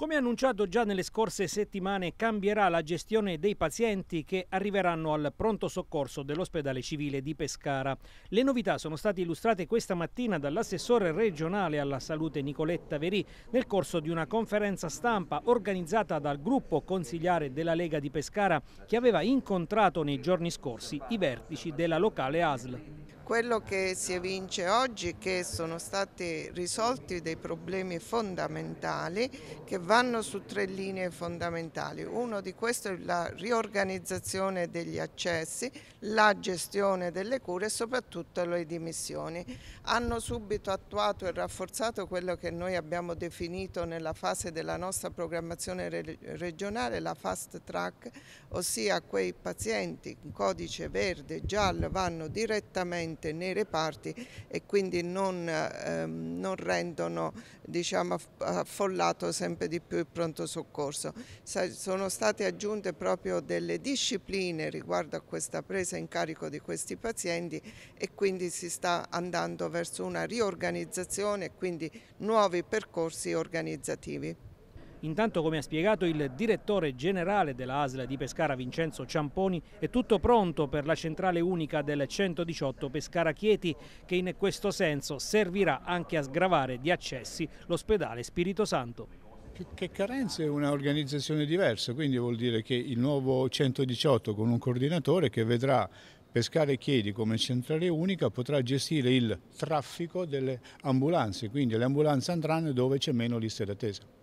Come annunciato già nelle scorse settimane, cambierà la gestione dei pazienti che arriveranno al pronto soccorso dell'ospedale civile di Pescara. Le novità sono state illustrate questa mattina dall'assessore regionale alla salute Nicoletta Verì nel corso di una conferenza stampa organizzata dal gruppo consigliare della Lega di Pescara che aveva incontrato nei giorni scorsi i vertici della locale ASL. Quello che si evince oggi è che sono stati risolti dei problemi fondamentali che vanno su tre linee fondamentali. Uno di questi è la riorganizzazione degli accessi, la gestione delle cure e soprattutto le dimissioni. Hanno subito attuato e rafforzato quello che noi abbiamo definito nella fase della nostra programmazione regionale, la fast track, ossia quei pazienti in codice verde, giallo, vanno direttamente presente nei reparti e quindi non, ehm, non rendono diciamo, affollato sempre di più il pronto soccorso. sono state aggiunte proprio delle discipline riguardo a questa presa in carico di questi pazienti e quindi si sta andando verso una riorganizzazione e quindi nuovi percorsi organizzativi. Intanto, come ha spiegato il direttore generale della ASL di Pescara, Vincenzo Ciamponi, è tutto pronto per la centrale unica del 118 Pescara-Chieti, che in questo senso servirà anche a sgravare di accessi l'ospedale Spirito Santo che Carenze è un'organizzazione diversa, quindi vuol dire che il nuovo 118 con un coordinatore che vedrà Pescare Chiedi come centrale unica potrà gestire il traffico delle ambulanze, quindi le ambulanze andranno dove c'è meno lista d'attesa.